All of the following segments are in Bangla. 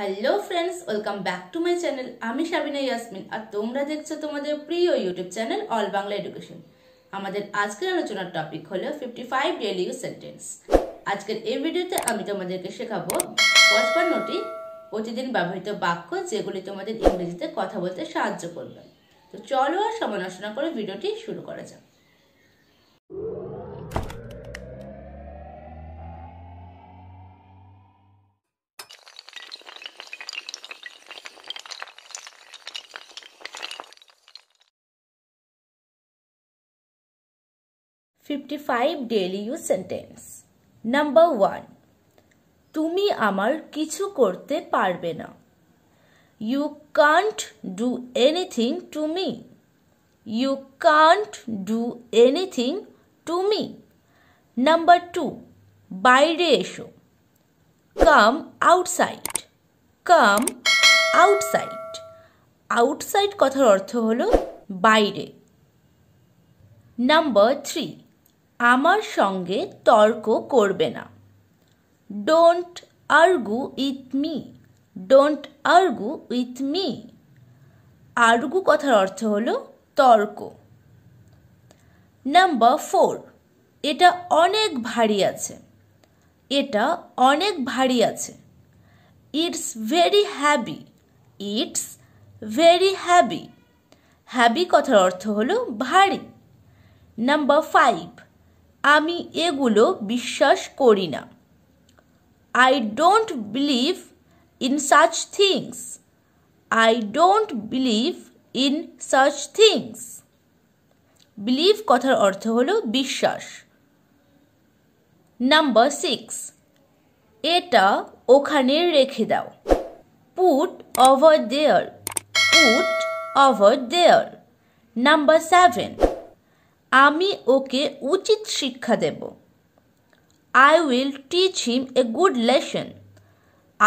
Hello friends welcome back to my channel আমি সাবিনা ইয়াসমিন আর তোমরা দেখছো তোমাদের প্রিয় YouTube channel all Bangla education আমাদের আজকের আলোচনার টপিক হলো fifty five daily use sentence আজকের এই ভিডিওতে আমি তোমাদেরকে শেখাবো পঁচপান্নটি প্রতিদিন ব্যবহৃত বাক্য যেগুলি তোমাদের ইংরেজিতে কথা বলতে সাহায্য করবে তো চলো আর সমালোচনা করে ভিডিওটি শুরু করা যাক 55 daily use sentence number one তুমি আমার কিছু করতে পারবে না you can't do anything to me you can't do anything to me number two বাইরে এসো come outside come outside outside কথার অর্থ হলো বাইরে নাম্বার থ্রি আমার সঙ্গে তর্ক করবে না don't argue with me don't argue with me argue কথার অর্থ হলো তর্ক নাম্বার ফোর এটা অনেক ভারী আছে এটা অনেক ভারী আছে it's very heavy it's very heavy heavy কথার অর্থ হলো ভারী নাম্বার ফাইভ আমি এগুলো বিশ্বাস করি না I don't believe in such things I don't believe in such things believe কথার অর্থ হলো বিশ্বাস নাম্বার সিক্স এটা ওখানে রেখে দাও put over there put over there number seven আমি ওকে উচিত শিক্ষা দেব I will teach him a good lesson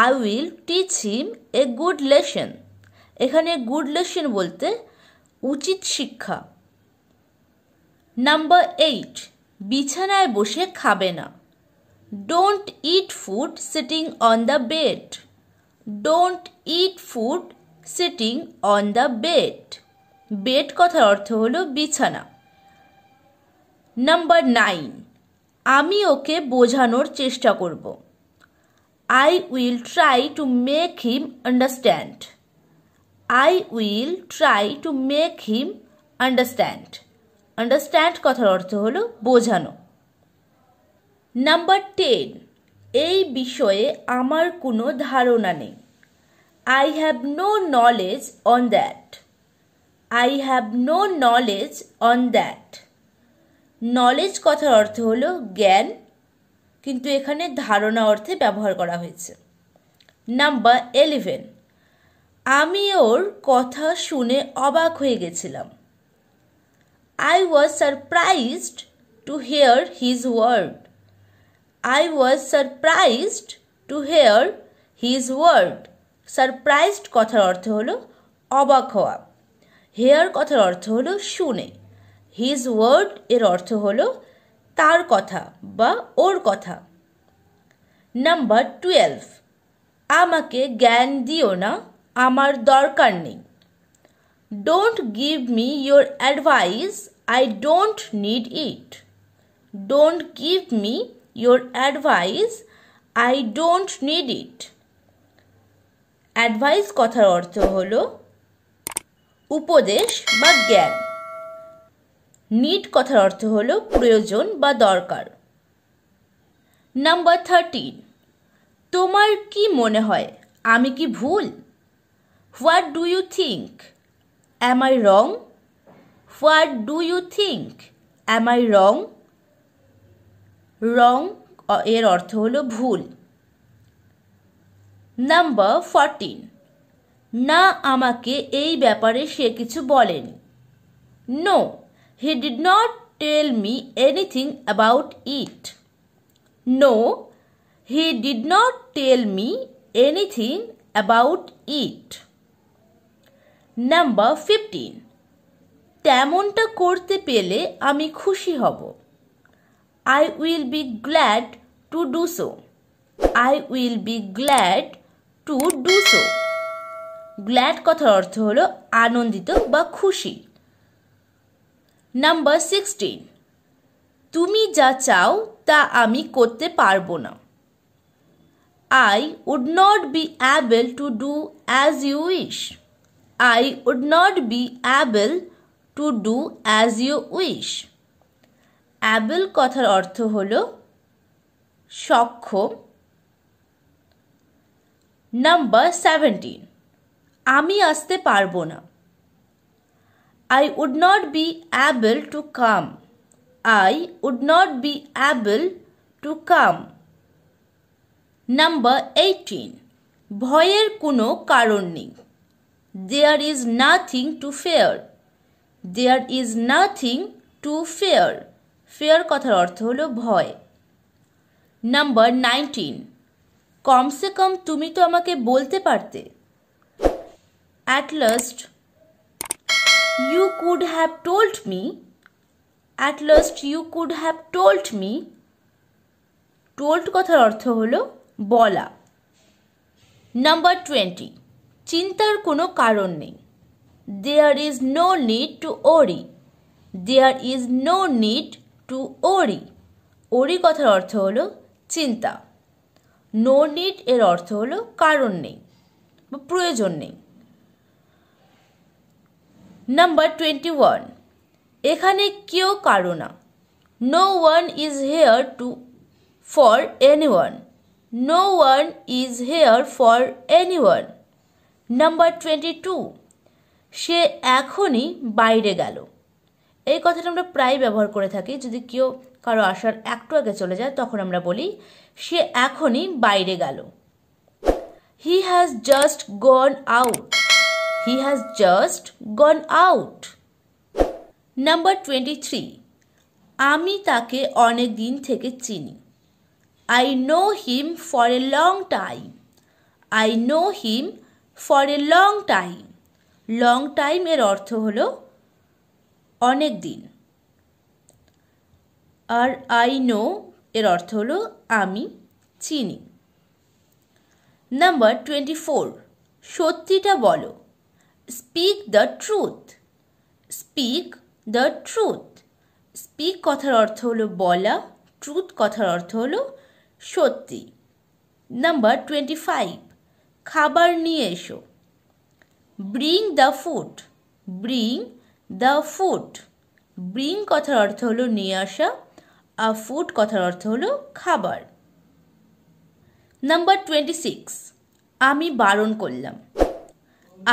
I will teach him a good lesson এখানে গুড লেসন বলতে উচিত শিক্ষা নাম্বার এইট বিছানায় বসে খাবে না don't eat food sitting on the bed don't eat food sitting on the bed bed কথার অর্থ হলো বিছানা নাম্বার নাইন আমি ওকে বোঝানোর চেষ্টা করব I will try to make him understand I will try to make him understand understand কথার অর্থ হলো বোঝানো নাম্বার টেন এই বিষয়ে আমার কোনো ধারণা নেই I have no knowledge on that I have no knowledge on that knowledge কথার অর্থ হলো জ্ঞান কিন্তু এখানে ধারণা অর্থে ব্যবহার করা হয়েছে নাম্বার এলিভেন আমি ওর কথা শুনে অবাক হয়ে গেছিলাম I was surprised to hear his word I was surprised to hear his word surprised কথার অর্থ হলো অবাক হওয়া হেয়ার কথার অর্থ হলো শুনে হিজ ওয়ার্ড এর অর্থ হল তার কথা বা ওর কথা নাম্বার টুয়েলভ আমাকে জ্ঞান দিও না আমার দরকার নেই don't give me your advice I don't need it don't give me your advice I don't need it advice কথার অর্থ হল উপদেশ বা জ্ঞান নিড কথার অর্থ হল প্রয়োজন বা দরকার নাম্বার থার্টিন তোমার কি মনে হয় আমি কি ভুল what do you think am I wrong what do you think am I wrong wrong এর অর্থ হলো ভুল নাম্বার ফরটিন না আমাকে এই ব্যাপারে সে কিছু বলেনি no He did not tell me anything about it. No, he did not tell me anything about it. Number fifteen তেমনটা করতে পেলে আমি খুশি হব I will be glad to do so I will be glad to do so glad কথার অর্থ হলো আনন্দিত বা খুশি নাম্বার সিক্সটিন তুমি যা চাও তা আমি করতে পারবো না I would not be able to do as you wish I would not be able to do as you wish able কথার অর্থ হল সক্ষম নাম্বার সেভেন্টিন আমি আসতে পারবো না I would not be able to come. I would not be able to come. Number 18. ভয়ের কোনো কারণ নেই there is nothing to fear there is nothing to fear fear কথার অর্থ হলো ভয় নাম্বার নাইনটিন কমসে কম তুমি তো আমাকে বলতে পারতে at last You could have told me, at least you could have told me, told কথার অর্থ হলো বলা নাম্বার টোয়েন্টি চিন্তার কোনো কারণ নেই there is no need to worry there is no need to worry worry কথার অর্থ হলো চিন্তা নো নিড এর অর্থ হলো কারণ নেই বা প্রয়োজন নেই নাম্বার টোয়েন্টি ওয়ান এখানে কেউ কারো না no one is here to for anyone no one is here for anyone number twenty two সে এখনই বাইরে গেল এই কথাটা আমরা প্রায় ব্যবহার করে থাকি যদি কেউ কারো আসার একটু আগে চলে যায় তখন আমরা বলি সে এখনই বাইরে গেল he has just gone out He has just gone out. Number twenty three আমি তাকে অনেক দিন থেকে চিনি I know him for a long time I know him for a long time long time এর অর্থ হল অনেক দিন আর আই নো এর অর্থ হলো আমি চিনি নাম্বার টোয়েন্টি ফোর সত্যিটা বলো speak the truth speak the truth speak কথার অর্থ হলো বলা ট্রুথ কথার অর্থ হলো সত্যি নাম্বার টোয়েন্টি ফাইভ খাবার নিয়ে এসো bring the food bring the food bring কথার অর্থ হলো নিয়ে আসা আর ফুড কথার অর্থ হলো খাবার নাম্বার টোয়েন্টি সিক্স আমি বারণ করলাম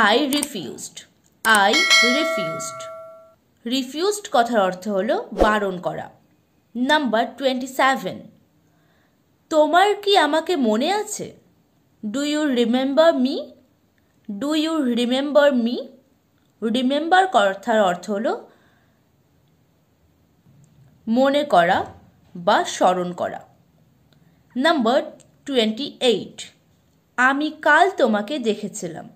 I refused I refused refused কথার অর্থ হলো বারণ করা নাম্বার টোয়েন্টি সেভেন তোমার কি আমাকে মনে আছে do you remember me do you remember me remember কথার অর্থ হলো মনে করা বা স্মরণ করা নাম্বার টোয়েন্টি এইট আমি কাল তোমাকে দেখেছিলাম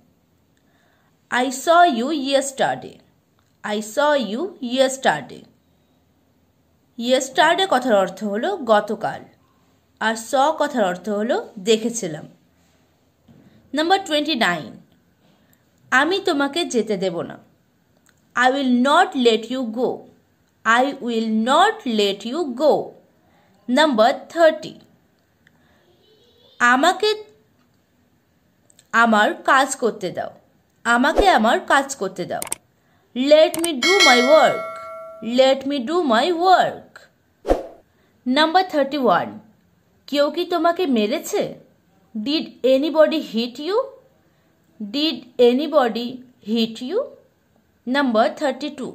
I saw you yesterday. I saw you yesterday. Yesterday কথার অর্থ হলো গতকাল আর স কথার অর্থ হলো দেখেছিলাম নাম্বার টোয়েন্টি নাইন আমি তোমাকে যেতে দেব না I will not let you go I will not let you go number thirty আমাকে আমার কাজ করতে দাও আমাকে আমার কাজ করতে দাও let me do my work let me do my work number thirty one কেউ কি তোমাকে মেরেছে did anybody hit you did anybody hit you number thirty two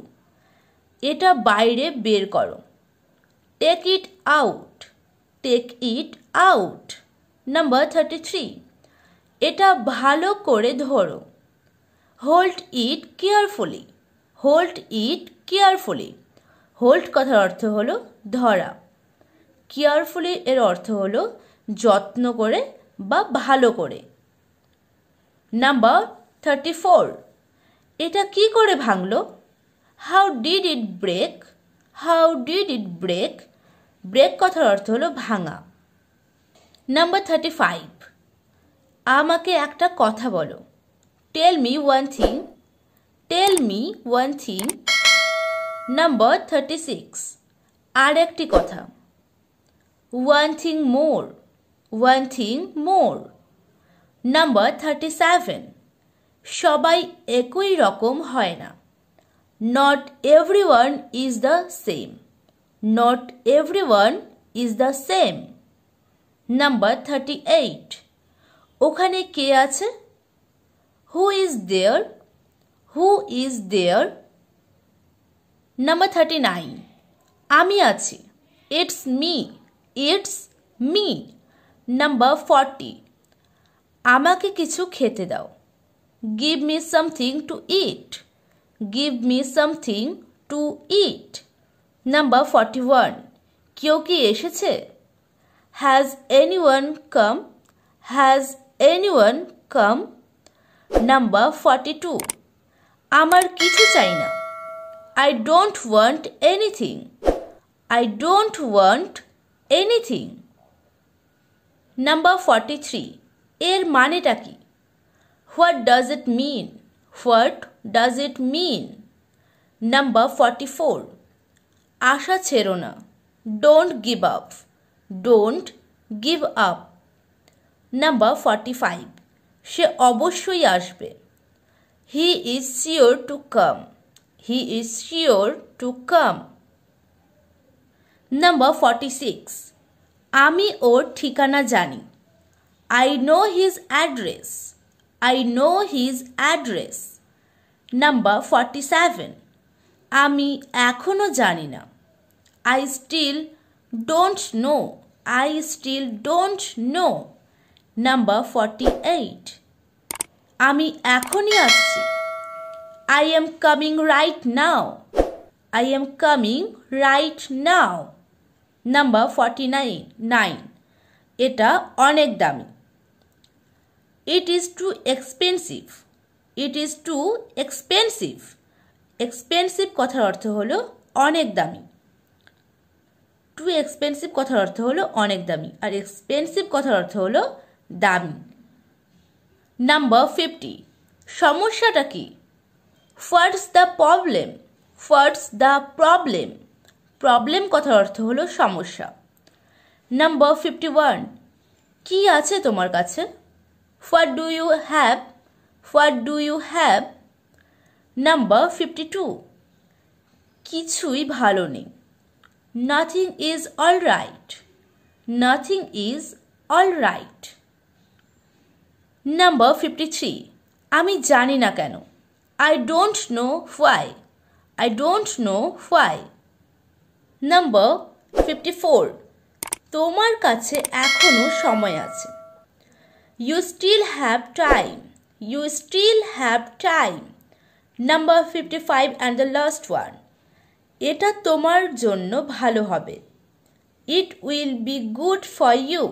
এটা বাইরে বের করো take it out take it out number thirty three এটা ভালো করে ধরো hold it carefully hold it carefully hold কথার অর্থ হলো ধরা কেয়ারফুলি এর অর্থ হলো যত্ন করে বা ভালো করে নাম্বার থার্টি ফোর এটা কি করে ভাঙল how did it break how did it break break কথার অর্থ হলো ভাঙা নাম্বার থার্টি ফাইভ আমাকে একটা কথা বলো Tell me one thing. Tell me one thing. Number 36. আর একটি কথা one thing more one thing more number thirty seven সবাই একই রকম হয় না not everyone is the same not everyone is the same number thirty eight ওখানে কে আছে Who is there? Who is there? Number 39. Ami achi. It's me. It's me. Number 40. Amake kichu khete dao. Give me something to eat. Give me something to eat. Number 41. Kyoki esheche. Has anyone come? Has anyone come? Number forty two আমার কিছু চাই না I don't want anything I don't want anything number forty three এর মানেটা কি what does it mean what does it mean number forty four আশা ছেড়ো না don't give up don't give up number forty five সে অবশ্যই আসবে he is sure to come he is sure to come number forty six আমি ওর ঠিকানা জানি I know his address I know his address number forty seven আমি এখনও জানি না I still don't know I still don't know number forty eight আমি এখনই আসছি I am coming right now I am coming right now number forty nine nine এটা অনেক দামি it is too expensive it is too expensive expensive কথার অর্থ হলো অনেক দামি টু এক্সপেন্সিভ কথার অর্থ হলো অনেক দামি আর এক্সপেন্সিভ কথার অর্থ হলো দামি নাম্বার ফিফটি সমস্যাটা কি first the problem first the problem problem কথার অর্থ হলো সমস্যা নাম্বার ফিফটি ওয়ান কী আছে তোমার কাছে what do you have what do you have number fifty two কিছুই ভালো নেই nothing is all right nothing is all right number fifty three আমি জানি না কেন I don't know why I don't know why number fifty four তোমার কাছে এখনও সময় আছে you still have time you still have time number fifty five and the last one এটা তোমার জন্য ভালো হবে ইট will be good for you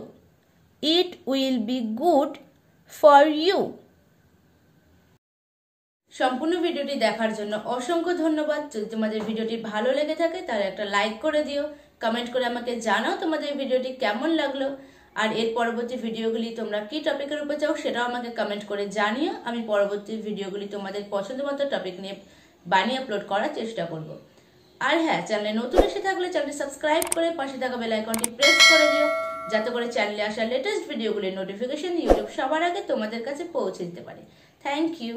it will be good for you সম্পূর্ণ ভিডিওটি দেখার জন্য অসংখ্য ধন্যবাদ যদি তোমাদের ভিডিওটি ভালো লেগে থাকে তাহলে একটা লাইক করে দিও কমেন্ট করে আমাকে জানাও তোমাদের ভিডিওটি কেমন লাগলো আর এর পরবর্তী ভিডিওগুলি তোমরা কি টপিকের উপর চাও সেটাও আমাকে কমেন্ট করে জানিও আমি পরবর্তী ভিডিওগুলি তোমাদের পছন্দ মতো টপিক নিয়ে বানিয়ে আপলোড করার চেষ্টা করব আর হ্যাঁ চ্যানেলে নতুন এসে থাকলে চ্যানেলটি সাবস্ক্রাইব করে পাশে থাকা বেল আইকনটি প্রেস করে দিও যাতে করে চ্যানেলে আসা লেটেস্ট ভিডিওগুলির নোটিফিকেশন ইউটিউব সবার আগে তোমাদের কাছে পৌঁছে দিতে পারে থ্যাংক ইউ